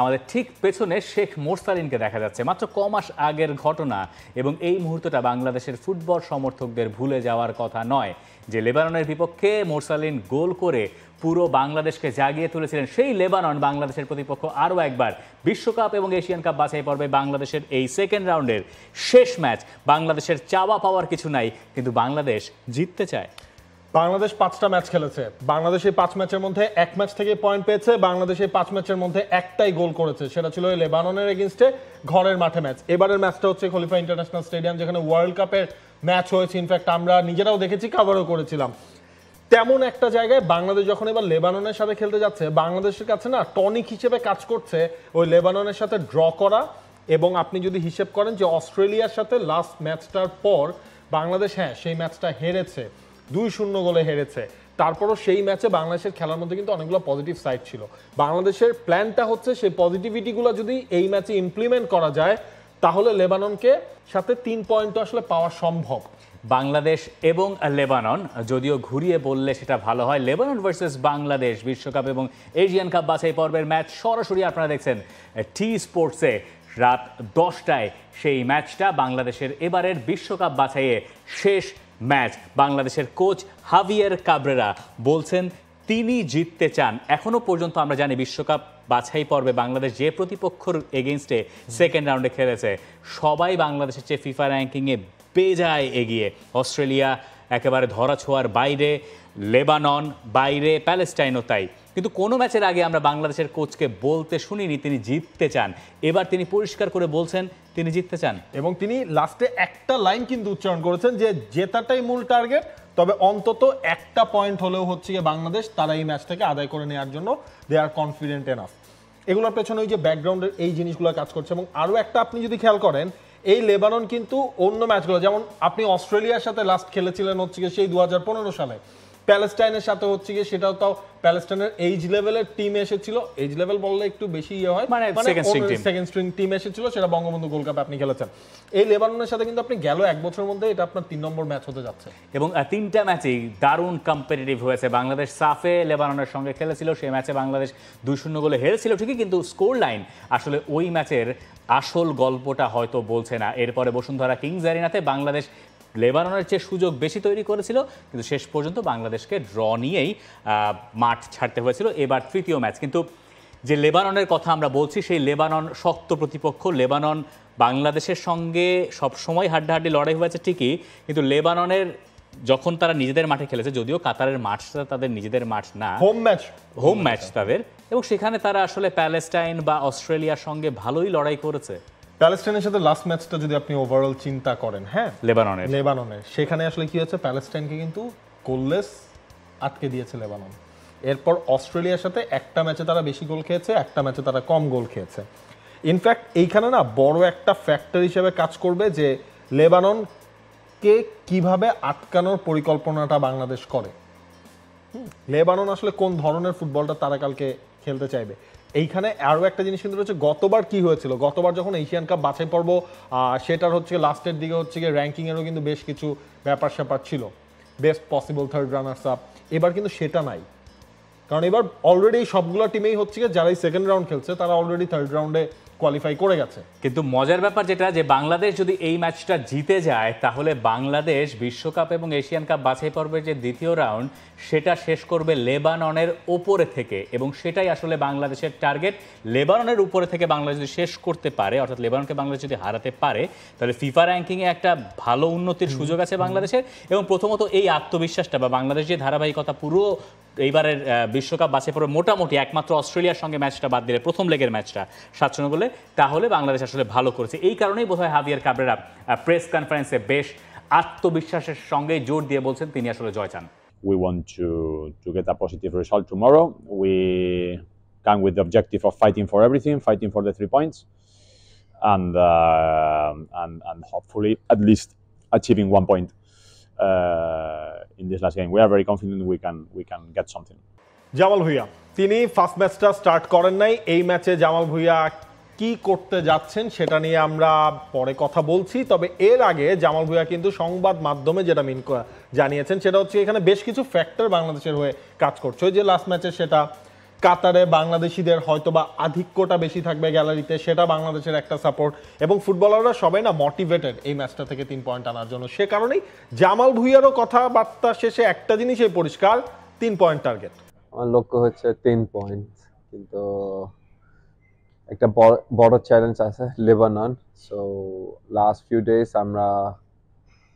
আমাদের ঠিক পেছনে শেখ মোরসালিনকে দেখা যাচ্ছে মাত্র কমাস আগের ঘটনা এবং এই মুহূর্তটা বাংলাদেশের ফুটবল সমর্থকদের ভুলে যাওয়ার কথা নয় যে লেবাননের বিপক্ষে মোরসালিন গোল করে পুরো বাংলাদেশকে জাগিয়ে তুলেছিলেন সেই লেবানন বাংলাদেশের প্রতিপক্ষ আরও একবার বিশ্বকাপ এবং এশিয়ান কাপ বাছাই পর্বে বাংলাদেশের এই সেকেন্ড রাউন্ডের শেষ ম্যাচ বাংলাদেশের চাওয়া পাওয়ার কিছু নাই কিন্তু বাংলাদেশ জিততে চায় বাংলাদেশ পাঁচটা ম্যাচ খেলেছে বাংলাদেশের পাঁচ ম্যাচের মধ্যে এক ম্যাচ থেকে পয়েন্ট পেয়েছে বাংলাদেশের পাঁচ ম্যাচের মধ্যে একটাই গোল করেছে সেটা ছিল লেবাননের এগেনস্টে ঘরের মাঠে ম্যাচ এবারের ম্যাচটা হচ্ছে খলিফা ইন্টারন্যাশনাল স্টেডিয়াম যেখানে ওয়ার্ল্ড কাপের ম্যাচ হয়েছে ইনফ্যাক্ট আমরা নিজেরাও দেখেছি কাভারও করেছিলাম তেমন একটা জায়গায় বাংলাদেশ যখন এবার লেবাননের সাথে খেলতে যাচ্ছে বাংলাদেশের কাছে না টনিক হিসেবে কাজ করছে ওই লেবাননের সাথে ড্র করা এবং আপনি যদি হিসেব করেন যে অস্ট্রেলিয়ার সাথে লাস্ট ম্যাচটার পর বাংলাদেশ হ্যাঁ সেই ম্যাচটা হেরেছে দুই শূন্য গোলে হেরেছে তারপরও সেই ম্যাচে বাংলাদেশের খেলার মধ্যে কিন্তু অনেকগুলো পজিটিভ সাইড ছিল বাংলাদেশের প্ল্যানটা হচ্ছে সেই পজিটিভিটিগুলো যদি এই ম্যাচে ইমপ্লিমেন্ট করা যায় তাহলে লেবাননকে সাথে তিন পয়েন্ট আসলে পাওয়া সম্ভব বাংলাদেশ এবং লেবানন যদিও ঘুরিয়ে বললে সেটা ভালো হয় লেবানন ভার্সেস বাংলাদেশ বিশ্বকাপ এবং এশিয়ান কাপ বাছাই পর্বের ম্যাচ সরাসরি আপনারা দেখছেন টি স্পোর্টসে রাত দশটায় সেই ম্যাচটা বাংলাদেশের এবারের বিশ্বকাপ বাছাইয়ে শেষ ম্যাচ বাংলাদেশের কোচ হাভিয়ার কাবরেরা বলছেন তিনি জিততে চান এখনও পর্যন্ত আমরা জানি বিশ্বকাপ বাছাই পর্বে বাংলাদেশ যে প্রতিপক্ষর এগেনস্টে সেকেন্ড রাউন্ডে খেলেছে সবাই বাংলাদেশের চেয়ে ফিফা র্যাঙ্কিংয়ে বেজায় এগিয়ে অস্ট্রেলিয়া একেবারে ধরা ছোঁয়ার বাইরে লেবানন বাইরে প্যালেস্টাইনও তাই কিন্তু কোনো ম্যাচের আগে আমরা বাংলাদেশের কোচকে বলতে শুনিনি তিনি জিততে চান এবার তিনি পরিষ্কার করে বলছেন তিনি জিততে চান এবং তিনি লাস্টে একটা লাইন কিন্তু উচ্চারণ করেছেন যে জেতাটাই মূল টার্গেট তবে অন্তত একটা পয়েন্ট হলেও হচ্ছে গিয়ে বাংলাদেশ তারা এই ম্যাচটাকে আদায় করে নেওয়ার জন্য দে আর কনফিডেন্ট এনাফ এগুলোর পেছনে ওই যে ব্যাকগ্রাউন্ডের এই জিনিসগুলো কাজ করছে এবং আরও একটা আপনি যদি খেয়াল করেন এই লেবানন কিন্তু অন্য ম্যাচগুলো যেমন আপনি অস্ট্রেলিয়ার সাথে লাস্ট খেলেছিলেন হচ্ছে সেই দু সালে প্যালেস্টাইনের সাথে হচ্ছে গিয়ে সেটাও তাও প্যালেস্টাইনের এইজ লেভেলের টিম এসেছিল এইজ লেভেল বললে একটু বেশি ইয়ে হয় মানে সেকেন্ড স্ট্রিং টিম এসেছিল সেটা বঙ্গবন্ধু গোল্ড কাপে আপনি খেলেছেন এই লেবাননের সাথে কিন্তু আপনি গেল এক বছরের মধ্যে এটা আপনার তিন নম্বর ম্যাচ হতে যাচ্ছে এবং তিনটা ম্যাচেই দারুণ কম্পিটিটিভ হয়েছে বাংলাদেশ সাফে লেবাননের সঙ্গে খেলেছিল সেই ম্যাচে বাংলাদেশ দুই শূন্য গোলে হেরেছিল ঠিকই কিন্তু স্কোর লাইন আসলে ওই ম্যাচের আসল গল্পটা হয়তো বলছে না এরপরে বসুন্ধরা কিংস অ্যারিনাতে বাংলাদেশ লেবাননের চেয়ে সুযোগ বেশি তৈরি করেছিল কিন্তু শেষ পর্যন্ত বাংলাদেশকে ড্র নিয়েই মাঠ ছাড়তে হয়েছিল এবার তৃতীয় ম্যাচ কিন্তু যে লেবাননের কথা আমরা বলছি সেই লেবানন শক্ত প্রতিপক্ষ লেবানন বাংলাদেশের সঙ্গে সবসময় হাড্ডাহাড্ডি লড়াই হয়েছে ঠিকই কিন্তু লেবাননের যখন তারা নিজেদের মাঠে খেলেছে যদিও কাতারের মাঠটা তাদের নিজেদের মাঠ না হোম ম্যাচ হোম ম্যাচ তাদের এবং সেখানে তারা আসলে প্যালেস্টাইন বা অস্ট্রেলিয়ার সঙ্গে ভালোই লড়াই করেছে প্যালেস্টাইনের সাথে লাস্ট ম্যাচটা যদি আপনি ওভারঅল চিন্তা করেন হ্যাঁ লেবাননের লেবাননের সেখানে আসলে কি হয়েছে প্যালেস্টাইনকে কিন্তু কোললেস আটকে দিয়েছে লেবানন এরপর অস্ট্রেলিয়ার সাথে একটা ম্যাচে তারা বেশি গোল খেয়েছে একটা ম্যাচে তারা কম গোল খেয়েছে ইনফ্যাক্ট এইখানে না বড় একটা ফ্যাক্টর হিসেবে কাজ করবে যে লেবাননকে কিভাবে আটকানোর পরিকল্পনাটা বাংলাদেশ করে লেবানন আসলে কোন ধরনের ফুটবলটা তারা কালকে খেলতে চাইবে এইখানে আরও একটা জিনিস কিন্তু রয়েছে গতবার কি হয়েছিল গতবার যখন এশিয়ান কাপ বাছাই পর্ব সেটার হচ্ছে লাস্টের দিকে হচ্ছে গিয়ে র্যাঙ্কিংয়েরও কিন্তু বেশ কিছু ব্যাপার স্যাপার ছিল best possible third runners up এবার কিন্তু সেটা নাই কারণ এবার অলরেডি সবগুলো টিমেই হচ্ছে যারা এই সেকেন্ড রাউন্ড খেলছে তারা অলরেডি থার্ড রাউন্ডে কোয়ালিফাই করে গেছে কিন্তু মজার ব্যাপার যেটা যে বাংলাদেশ যদি এই ম্যাচটা জিতে যায় তাহলে বাংলাদেশ বিশ্বকাপ এবং এশিয়ান কাপ বাছাই পর্বের যে দ্বিতীয় রাউন্ড সেটা শেষ করবে লেবাননের ওপরে থেকে এবং সেটাই আসলে বাংলাদেশের টার্গেট লেবাননের উপরে থেকে বাংলাদেশ যদি শেষ করতে পারে অর্থাৎ লেবাননকে বাংলাদেশ যদি হারাতে পারে তাহলে ফিফা র্যাঙ্কিংয়ে একটা ভালো উন্নতির সুযোগ আছে বাংলাদেশের এবং প্রথমত এই আত্মবিশ্বাসটা বা বাংলাদেশ যে ধারাবাহিকতা পুরো এইবারের বিশ্বকাপ বাছে পর্বে মোটামুটি একমাত্র অস্ট্রেলিয়ার সঙ্গে ম্যাচটা বাদ দিলে প্রথম লেগের ম্যাচটা সাত বলে তাহলে বাংলাদেশ আসলে ভালো করেছে এই কারণেই বোধ হয় হাবিয়ার কাবরেরা প্রেস কনফারেন্সে বেশ আত্মবিশ্বাসের সঙ্গে জোর দিয়ে বলছেন তিনি আসলে জয় চান We want to to get a positive result tomorrow. We come with the objective of fighting for everything, fighting for the three points, and uh, and and hopefully at least achieving one point. Uh, in this last game. We are very confident we can we can get something. Jamal Bhuiyan তিনি first ম্যাচটা start করেন নাই এই ম্যাচে জামাল ভুইয়া কি করতে যাচ্ছেন সেটা নিয়ে আমরা পরে কথা বলছি তবে এর আগে জামাল ভুইয়া কিন্তু সংবাদ মাধ্যমে যেটা মিন জানিয়েছেন সেটা হচ্ছে এখানে বেশ কিছু ফ্যাক্টর বাংলাদেশের হয়ে কাজ করছে ওই যে লাস্ট ম্যাচে সেটা কাতারে বাংলাদেশিদের হয়তোবা আধিক্যটা বেশি থাকবে গ্যালারিতে সেটা বাংলাদেশের একটা সাপোর্ট এবং ফুটবলাররা সবাই না মোটিভেটেড এই ম্যাচটা থেকে তিন পয়েন্ট আনার জন্য সে কারণেই জামাল ভুইয়ারও কথাবার্তা শেষে একটা জিনিসই পরিষ্কার তিন পয়েন্ট টার্গেট আমার লক্ষ্য হচ্ছে তিন পয়েন্ট কিন্তু একটা বড় চ্যালেঞ্জ আছে Lebanon so last few days আমরা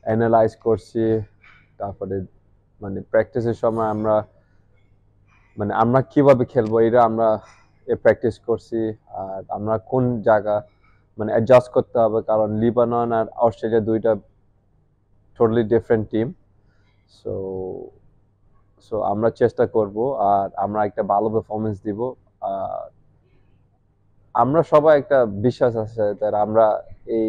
অ্যানালাইজ করছি তারপরে মানে প্র্যাকটিসের সময় আমরা মানে আমরা কিভাবে খেলবো এটা আমরা প্র্যাকটিস করছি আর আমরা কোন জায়গা মানে অ্যাডজাস্ট করতে হবে কারণ লিবানন আর অস্ট্রেলিয়া দুইটা totally different team so so আমরা চেষ্টা করব আর আমরা একটা ভালো পারফরমেন্স দিব আর আমরা সবাই একটা বিশ্বাস আছে তার আমরা এই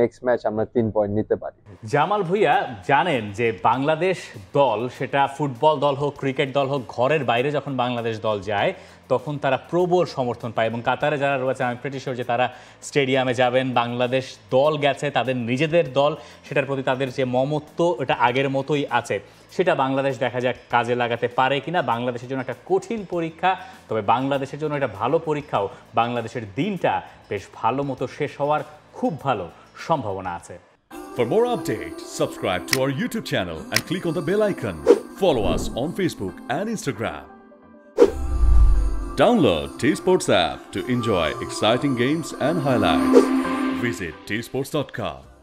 নেক্সট ম্যাচ আমরা তিন পয়েন্ট নিতে পারি জামাল ভুইয়া জানেন যে বাংলাদেশ দল সেটা ফুটবল দল হোক ক্রিকেট দল হোক ঘরের বাইরে যখন বাংলাদেশ দল যায় তখন তারা প্রবল সমর্থন পায় এবং কাতারে যারা রয়েছে আমি প্রিটি যে তারা স্টেডিয়ামে যাবেন বাংলাদেশ দল গেছে তাদের নিজেদের দল সেটার প্রতি তাদের যে মমত্ব এটা আগের মতোই আছে সেটা বাংলাদেশ দেখা যাক কাজে লাগাতে পারে কিনা বাংলাদেশের জন্য একটা কঠিন পরীক্ষা তবে বাংলাদেশের জন্য এটা ভালো পরীক্ষাও বাংলাদেশের দিনটা বেশ ভালো মতো শেষ হওয়ার খুব ভালো সম্ভাবনা আছে For more update, subscribe to our YouTube channel and click on the bell icon. Follow us on Facebook and Instagram. Download T Sports app to enjoy exciting games and highlights. Visit tsports.com.